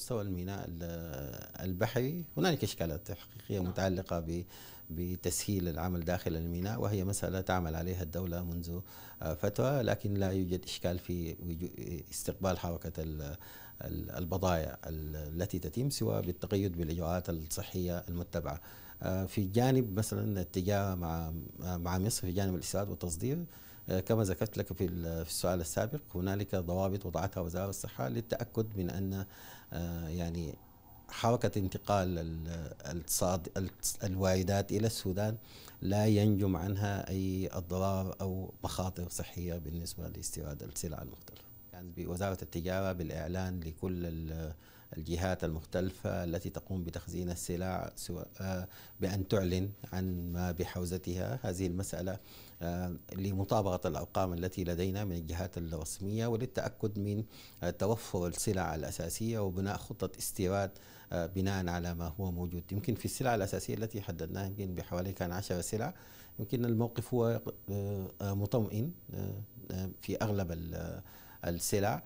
مستوى الميناء البحري هنالك إشكالات حقيقية نعم. متعلقة ب بتسهيل العمل داخل الميناء وهي مسألة تعمل عليها الدولة منذ آه، فترة لكن لا يوجد إشكال في استقبال حركة البضائع التي تتم سوى بالتقيد بالإجراءات الصحية المتبعة آه، في جانب مثلا التجاره مع مع مصر في جانب الاستيراد والتصدير آه، كما ذكرت لك في السؤال السابق هنالك ضوابط وضعتها وزاره الصحه للتاكد من ان آه، يعني حركة انتقال الواردات إلى السودان لا ينجم عنها أي أضرار أو مخاطر صحية بالنسبة لاستيراد السلع المختلفة الان بوزاره التجاره بالاعلان لكل الجهات المختلفه التي تقوم بتخزين السلع سواء آه، بان تعلن عن ما بحوزتها هذه المساله آه، لمطابقه الارقام التي لدينا من الجهات الرسميه وللتاكد من آه، توفر السلع الاساسيه وبناء خطه استيراد بناء على ما هو موجود يمكن في السلع الاساسيه التي حددناها يمكن بحوالي كان 10 سلع يمكن الموقف هو مطمئن في اغلب السلع